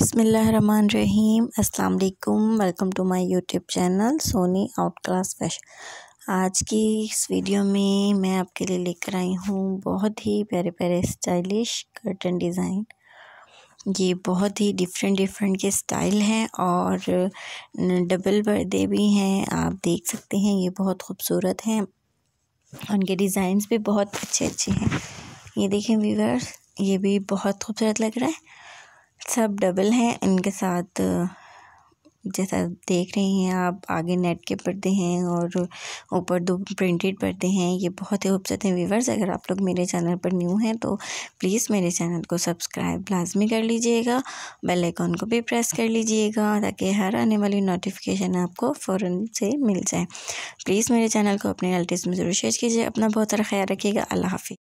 बसमीम् अल्लाम welcome to my YouTube channel Soni out class fashion आज की इस वीडियो में मैं आपके लिए लेकर आई हूँ बहुत ही प्यारे प्यारे स्टाइलिश कर्टन डिज़ाइन ये बहुत ही डिफरेंट डिफरेंट के स्टाइल हैं और डबल बर्दे भी हैं आप देख सकते हैं ये बहुत खूबसूरत हैं उनके डिज़ाइंस भी बहुत अच्छे अच्छे हैं ये देखें व्यूवर्स ये भी बहुत खूबसूरत लग रहा है सब डबल हैं इनके साथ जैसा देख रहे हैं आप आगे नेट के पर्दे हैं और ऊपर दो प्रिंटेड पर्दे हैं ये बहुत ही खूबसूरत हैं व्यूवर्स अगर आप लोग मेरे चैनल पर न्यू हैं तो प्लीज़ मेरे चैनल को सब्सक्राइब लाजमी कर लीजिएगा बेल आइकॉन को भी प्रेस कर लीजिएगा ताकि हर आने वाली नोटिफिकेशन आपको फ़ौर से मिल जाए प्लीज़ मेरे चैनल को अपने रिलेटिव में ज़रूर शेयर कीजिए अपना बहुत सारा ख्याल रखिएगा अल्लाह हाफि